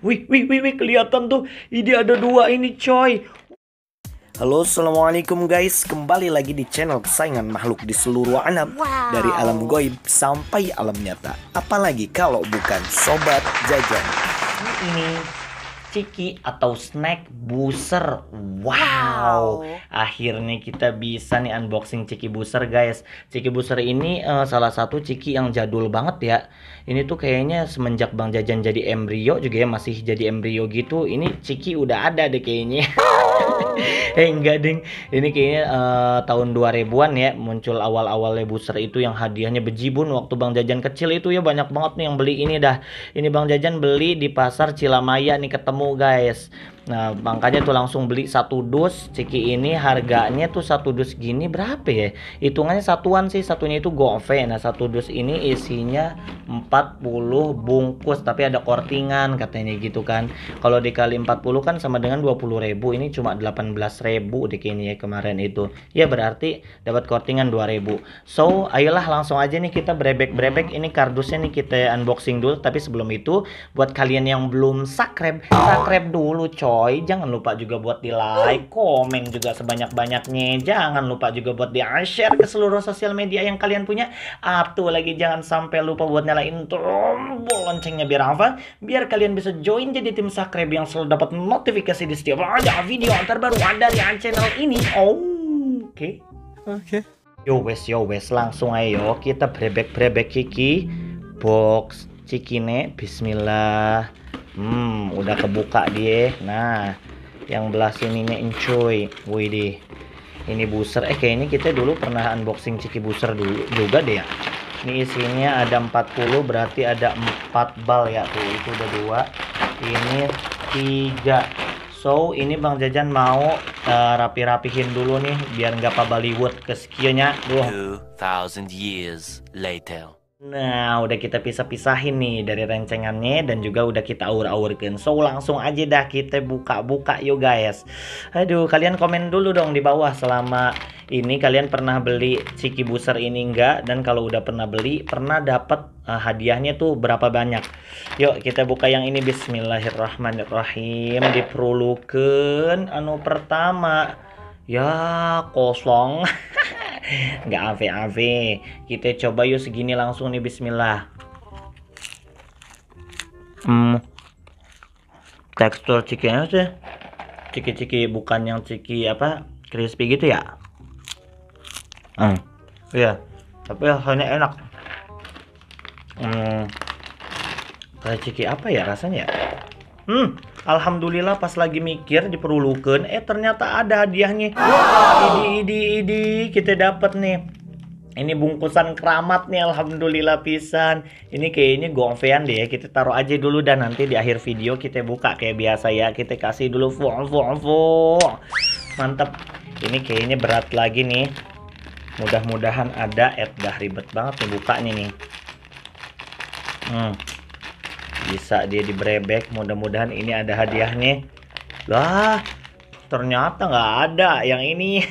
Wih, wih, wih, wih, kelihatan tuh. Ini ada dua ini coy. Halo, Assalamualaikum guys. Kembali lagi di channel kesayangan makhluk di seluruh alam. Wow. Dari alam goib sampai alam nyata. Apalagi kalau bukan Sobat Jajan. Ini ciki atau snack buser. Wow. wow. Akhirnya kita bisa nih unboxing ciki buser guys. Ciki buser ini uh, salah satu ciki yang jadul banget ya. Ini tuh kayaknya semenjak Bang Jajan jadi embrio juga ya masih jadi embrio gitu. Ini ciki udah ada deh kayaknya. eh enggak ding ini kayaknya uh, tahun 2000-an ya muncul awal awal lebuser itu yang hadiahnya bejibun waktu Bang Jajan kecil itu ya banyak banget nih yang beli ini dah ini Bang Jajan beli di pasar Cilamaya nih ketemu guys Nah, makanya tuh langsung beli satu dus ciki ini harganya tuh satu dus gini berapa ya? Hitungannya satuan sih, satunya itu gove Nah, satu dus ini isinya 40 bungkus tapi ada kortingan katanya gitu kan. Kalau dikali 40 kan sama dengan 20.000. Ini cuma 18.000 dikini ya kemarin itu. Ya berarti dapat kortingan 2.000. So, ayolah langsung aja nih kita brebek-brebek ini kardusnya nih kita unboxing dulu tapi sebelum itu buat kalian yang belum subscribe, subscribe dulu coy coy. Jangan lupa juga buat di like, hmm. komen juga sebanyak-banyaknya. Jangan lupa juga buat di share ke seluruh sosial media yang kalian punya. Atau lagi jangan sampai lupa buat nyalain tombol loncengnya biar apa? Biar kalian bisa join jadi tim subscribe yang selalu dapat notifikasi di setiap ada video terbaru dari channel ini. oke. Oke. Okay. Yo wes yo wes langsung ayo kita brebek-brebek kiki box cikine bismillah hmm udah kebuka dia nah yang belah sini nih encoy widih ini booster, eh kayaknya kita dulu pernah unboxing ciki booster dulu juga deh ya ini isinya ada 40 berarti ada 4 bal ya tuh itu udah dua ini tiga so ini Bang Jajan mau uh, rapi-rapihin dulu nih biar nggak pabaliwut ke skionya 2000 years later Nah, udah kita pisah-pisahin nih dari rencengannya dan juga udah kita aur-aurkan. So, langsung aja dah kita buka-buka yuk guys. Aduh, kalian komen dulu dong di bawah selama ini kalian pernah beli Ciki Buser ini enggak? Dan kalau udah pernah beli, pernah dapat uh, eh, hadiahnya tuh berapa banyak? Yuk, kita buka yang ini. Bismillahirrahmanirrahim. Diperlukan anu pertama. Ya, kosong. nggak ave-ave kita coba yuk segini langsung nih bismillah hmm tekstur cikinya sih ciki-ciki bukan yang ciki apa crispy gitu ya hmm iya tapi rasanya enak hmm kayak ciki apa ya rasanya hmm Alhamdulillah pas lagi mikir diperlukan eh ternyata ada hadiahnya. Wow. Idi idi idi kita dapat nih ini bungkusan keramat nih alhamdulillah pisan ini kayaknya gongfean deh kita taruh aja dulu dan nanti di akhir video kita buka kayak biasa ya kita kasih dulu fuang fuang fuang mantap ini kayaknya berat lagi nih mudah-mudahan ada eh dah ribet banget nih bukanya nih hmm bisa dia dibrebek mudah-mudahan ini ada hadiahnya lah ternyata nggak ada yang ini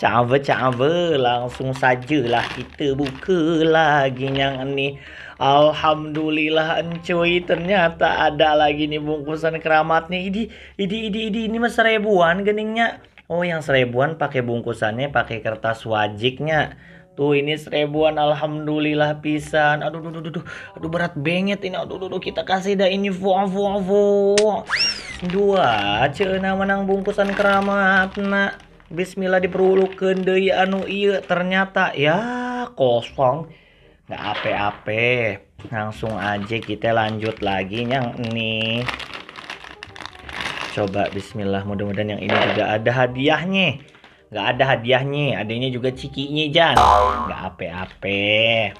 cabe cabe langsung saja lah kita buka lagi yang ini Alhamdulillah encuy ternyata ada lagi nih bungkusan keramatnya ini ini ini ini ini mas seribuan geningnya oh yang seribuan pakai bungkusannya pakai kertas wajiknya Tuh ini seribuan alhamdulillah pisan. Aduh aduh aduh aduh. Aduh berat banget ini. Aduh aduh, kita kasih dah ini fu fu fu. Dua ceuna menang bungkusan nak Bismillah diperlukan deui anu ieu ternyata ya kosong. Nggak ape-ape. Langsung aja kita lanjut lagi yang ini. Coba bismillah mudah-mudahan yang ini juga ada hadiahnya gak ada hadiahnya, adanya juga cikinya, Jan. gak ape-ape.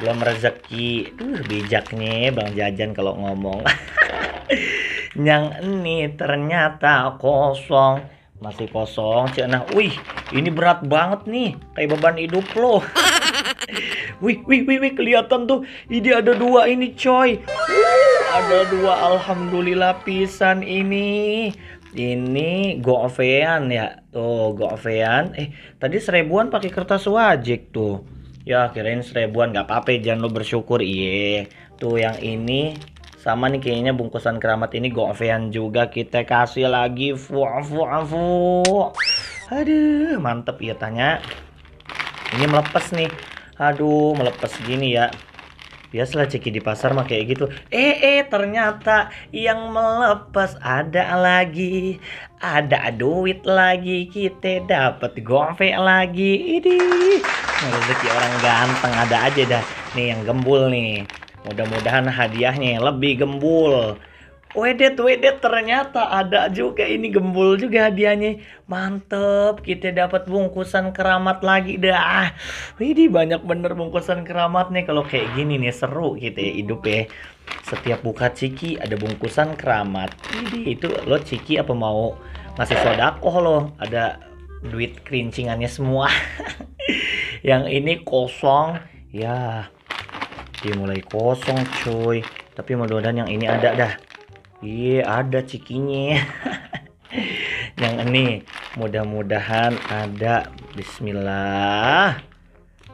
Belum rezeki. Duh, bijaknya ya, Bang Jajan kalau ngomong. Yang ini ternyata kosong. Masih kosong, Cina. Wih, ini berat banget nih. Kayak beban hidup lo. Wih, wih, wih, wih, kelihatan tuh. Ini ada dua ini, coy. Wih, ada dua, alhamdulillah pisan ini. Ini Govean ya. Tuh, Govean. Eh, tadi seribuan pakai kertas wajik tuh. Ya, kirain seribuan gak apa-apa, jangan lo bersyukur. Iye. Tuh yang ini sama nih kayaknya bungkusan keramat ini Govean juga kita kasih lagi. Fu fu fu. Aduh, mantep ya tanya. Ini melepas nih. Aduh, melepas gini ya biasalah ceki di pasar mah kayak gitu eh eh ternyata yang melepas ada lagi ada duit lagi kita dapat gompe lagi ini nah, rezeki orang ganteng ada aja dah nih yang gembul nih mudah-mudahan hadiahnya lebih gembul Wedet, wedet ternyata ada juga ini gembul juga hadiahnya. Mantep, kita dapat bungkusan keramat lagi dah. Widih banyak bener bungkusan keramat nih kalau kayak gini nih seru gitu ya hidup ya. Setiap buka ciki ada bungkusan keramat. Widih itu lo ciki apa mau ngasih sodako lo? Ada duit kerincingannya semua. Yang ini kosong ya. Dimulai kosong cuy. Tapi mudah-mudahan yang ini ada dah Iya ada cikinya. Yang ini mudah-mudahan ada. Bismillah.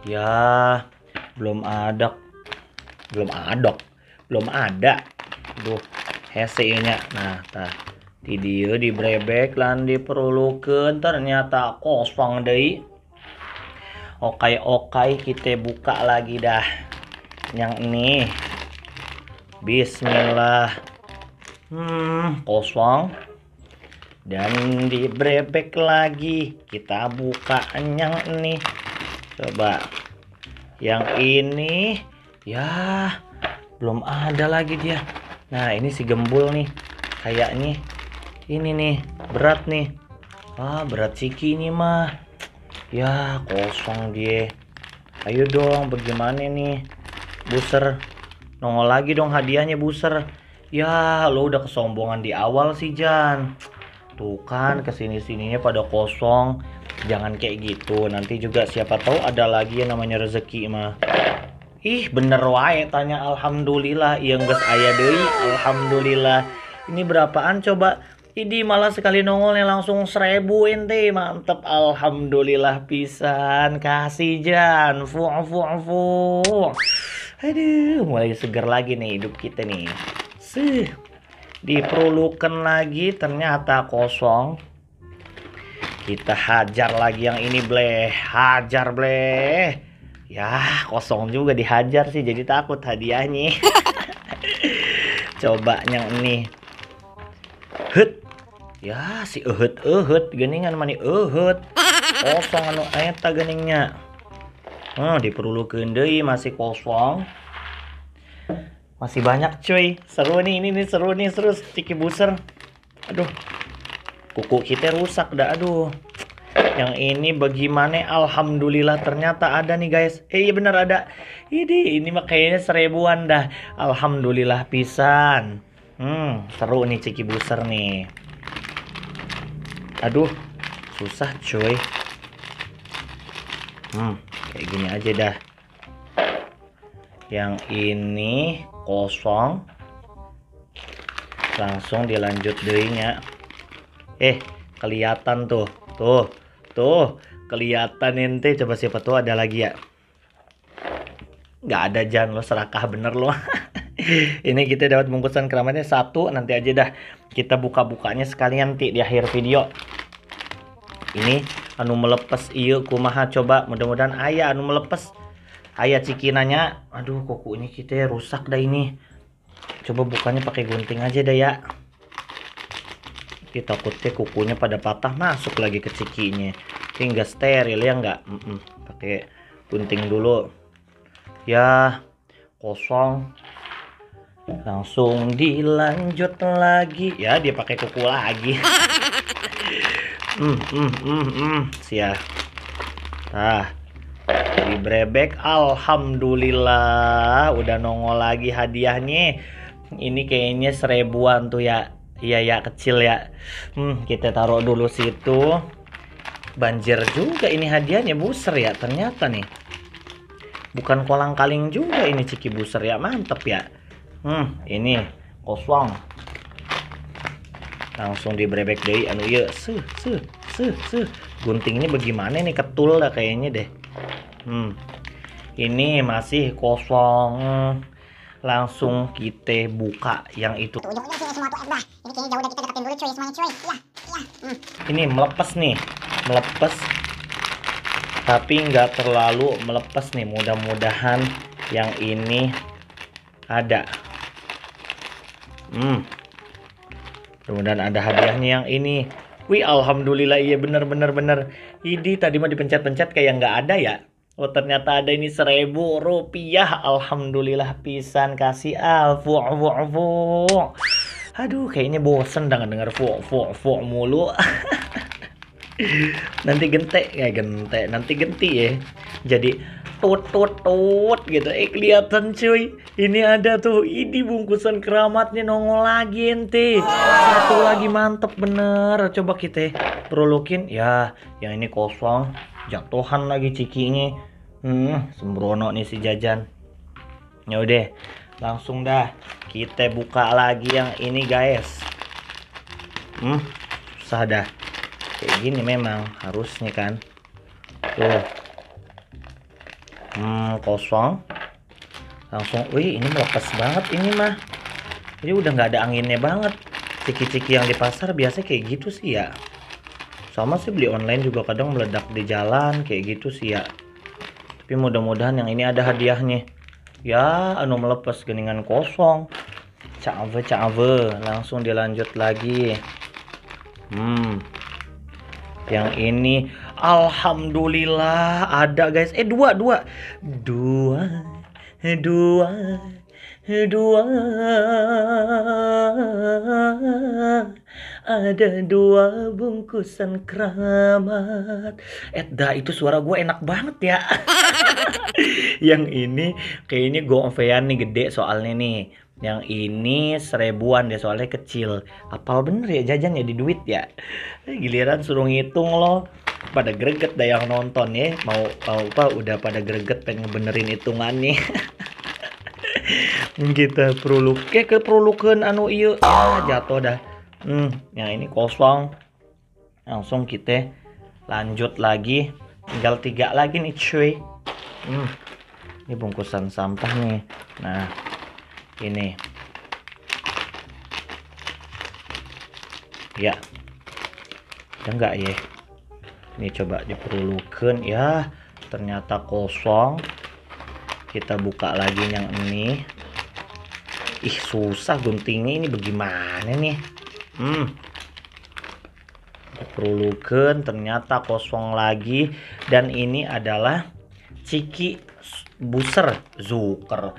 Ya belum ada, belum ada, belum ada. Duh hesenya. Nah tah. Di dia brebek lan diperlukan ternyata kosong deh. Oke oke kita buka lagi dah. Yang ini. Bismillah hmm, kosong dan di brebek lagi kita buka yang ini coba yang ini ya belum ada lagi dia nah ini si gembul nih kayaknya ini nih berat nih ah berat siki ini mah ya kosong dia ayo dong bagaimana nih buser nongol lagi dong hadiahnya buser Ya, lo udah kesombongan di awal sih, Jan. Tuh kan kesini-sininya pada kosong. Jangan kayak gitu. Nanti juga siapa tahu ada lagi yang namanya rezeki mah. Ih, bener wae tanya alhamdulillah. yang gas ayah deh alhamdulillah. Ini berapaan coba? Ini malah sekali nongolnya langsung seribu ente mantep alhamdulillah pisan kasih jan fuh fuh fuh aduh mulai seger lagi nih hidup kita nih sih diperlukan lagi ternyata kosong kita hajar lagi yang ini bleh hajar bleh ya kosong juga dihajar sih jadi takut hadiahnya coba yang ini hut ya si hut hut geningan mani hut kosong anu eta geningnya hmm diperlukan deh masih kosong masih banyak cuy. Seru nih ini nih seru nih seru sticky buser. Aduh. Kuku kita rusak dah aduh. Yang ini bagaimana alhamdulillah ternyata ada nih guys. Eh iya benar ada. Ini ini makanya seribuan dah. Alhamdulillah pisan. Hmm, seru nih ciki buser nih. Aduh, susah cuy. Hmm, kayak gini aja dah yang ini kosong langsung dilanjut dirinya eh kelihatan tuh tuh tuh kelihatan ente coba siapa tuh ada lagi ya nggak ada jan lo serakah bener lo ini kita dapat bungkusan keramatnya satu nanti aja dah kita buka bukanya sekali nanti di akhir video ini anu melepas, iya kumaha coba mudah-mudahan ayah iya, anu melepas ayat cikinanya aduh kuku ini kita rusak dah ini coba bukanya pakai gunting aja dah ya kita takutnya kukunya pada patah masuk lagi ke cikinya Hingga steril ya enggak mm -mm. pakai gunting dulu ya kosong langsung dilanjut lagi ya dia pakai kuku lagi Hmm hmm hmm hmm. siap Ah. Jadi brebek alhamdulillah udah nongol lagi hadiahnya. Ini kayaknya seribuan tuh ya. Iya ya kecil ya. Hmm, kita taruh dulu situ. Banjir juga ini hadiahnya buser ya ternyata nih. Bukan kolang kaling juga ini ciki buser ya mantep ya. Hmm, ini kosong. Langsung di brebek deh anu iya. se, se, se, se. Gunting ini bagaimana nih ketul lah kayaknya deh hmm. ini masih kosong langsung kita buka yang itu iya, iya. Hmm. ini melepas nih melepas tapi nggak terlalu melepas nih mudah-mudahan yang ini ada hmm mudah-mudahan ada hadiahnya yang ini Wih, alhamdulillah iya bener bener bener. Ini tadi mah dipencet-pencet kayak nggak ada ya. Oh ternyata ada ini seribu rupiah Alhamdulillah pisan kasih alfu ah, fu fu Aduh kayaknya bosen dengan denger fu fu fu mulu Nanti gentek ya gentek nanti genti ya Jadi tut tut tut gitu eh kelihatan cuy ini ada tuh ini bungkusan keramatnya nongol lagi ente satu lagi mantep bener coba kita perlukin ya yang ini kosong jatuhan lagi cikinya hmm sembrono nih si jajan ya udah langsung dah kita buka lagi yang ini guys hmm susah dah kayak gini memang harusnya kan tuh hmm, kosong langsung wih ini melepas banget ini mah ini udah nggak ada anginnya banget ciki-ciki yang di pasar biasa kayak gitu sih ya sama sih beli online juga kadang meledak di jalan kayak gitu sih ya tapi mudah-mudahan yang ini ada hadiahnya ya anu melepas geningan kosong cave cave langsung dilanjut lagi hmm yang ini Alhamdulillah ada guys. Eh dua dua dua dua dua ada dua bungkusan keramat. Eh Edda itu suara gue enak banget ya. Yang ini kayaknya gomvean nih gede soalnya nih. Yang ini seribuan deh soalnya kecil. Apal bener ya jajan ya di duit ya. Eh, giliran suruh ngitung loh pada greget dah yang nonton ya mau mau apa udah pada greget pengen benerin hitungan nih. Hmm, kita perlu ke ke perlukan anu iya ah, jatuh dah hmm yang ini kosong langsung kita lanjut lagi tinggal tiga lagi nih cuy hmm ini bungkusan sampah nih nah ini ya, ya enggak ya ini coba diperlukan ya ternyata kosong kita buka lagi yang ini ih susah guntingnya ini bagaimana nih hmm diperlukan ternyata kosong lagi dan ini adalah ciki buser zuker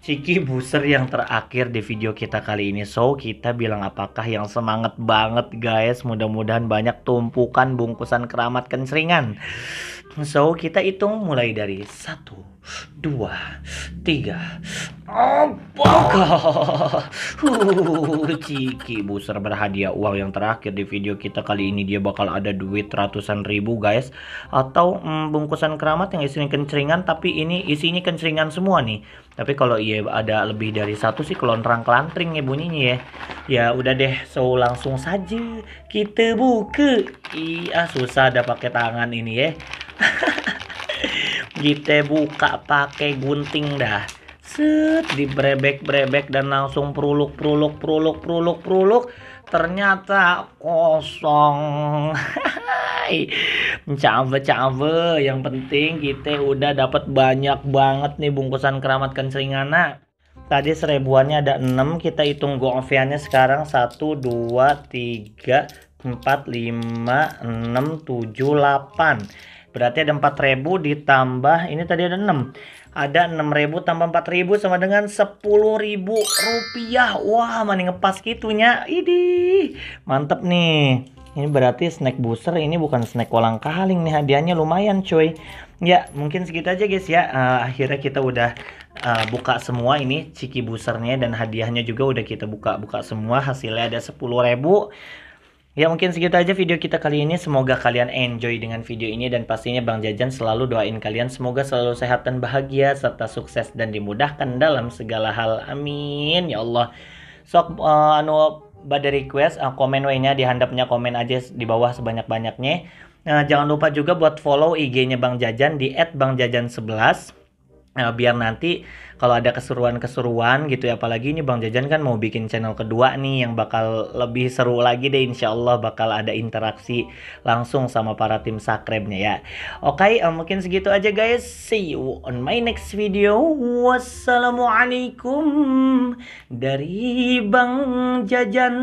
Ciki booster yang terakhir di video kita kali ini So kita bilang apakah yang semangat banget guys Mudah-mudahan banyak tumpukan bungkusan keramat kenseringan So kita hitung mulai dari 1, 2, 3, Huuu, Ciki Buser berhadiah uang yang terakhir di video kita kali ini dia bakal ada duit ratusan ribu guys Atau mm, bungkusan keramat yang isinya kenceringan tapi ini isinya kenceringan semua nih Tapi kalau iya ada lebih dari satu sih kelontrang kelantring ya bunyinya ya Ya udah deh so langsung saja kita buka Iya susah ada pakai tangan ini ya Kita buka pakai gunting dah set dibrebek-brebek dan langsung peruluk peruluk peruluk peruluk peruluk ternyata kosong cave-cave yang penting kita udah dapat banyak banget nih bungkusan keramat anak tadi seribuannya ada enam kita hitung gofiannya sekarang satu dua tiga empat lima enam tujuh delapan Berarti ada 4000 ditambah ini tadi ada 6. Ada 6000 tambah 4000 sama dengan 10.000 rupiah. Wah, mana ngepas gitunya. ini Mantep nih. Ini berarti snack booster ini bukan snack kolang kaling nih hadiahnya lumayan cuy. Ya, mungkin segitu aja guys ya. Uh, akhirnya kita udah uh, buka semua ini ciki boosternya dan hadiahnya juga udah kita buka-buka semua. Hasilnya ada 10.000 Ya mungkin segitu aja video kita kali ini. Semoga kalian enjoy dengan video ini dan pastinya Bang Jajan selalu doain kalian semoga selalu sehat dan bahagia serta sukses dan dimudahkan dalam segala hal. Amin ya Allah. Sok uh, anu pada request uh, komen wainya handapnya komen aja di bawah sebanyak-banyaknya. Nah, jangan lupa juga buat follow IG-nya Bang Jajan di @bangjajan11. Nah, biar nanti kalau ada keseruan-keseruan gitu ya apalagi ini Bang Jajan kan mau bikin channel kedua nih yang bakal lebih seru lagi deh insya Allah bakal ada interaksi langsung sama para tim sakremnya ya oke okay, eh, mungkin segitu aja guys see you on my next video wassalamualaikum dari Bang Jajan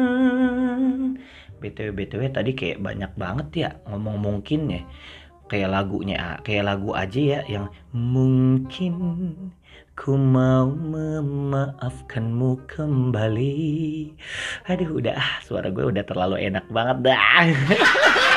BTW BTW tadi kayak banyak banget ya ngomong mungkin ya kayak lagunya kayak lagu aja ya yang mungkin ku mau memaafkanmu kembali aduh udah ah, suara gue udah terlalu enak banget dah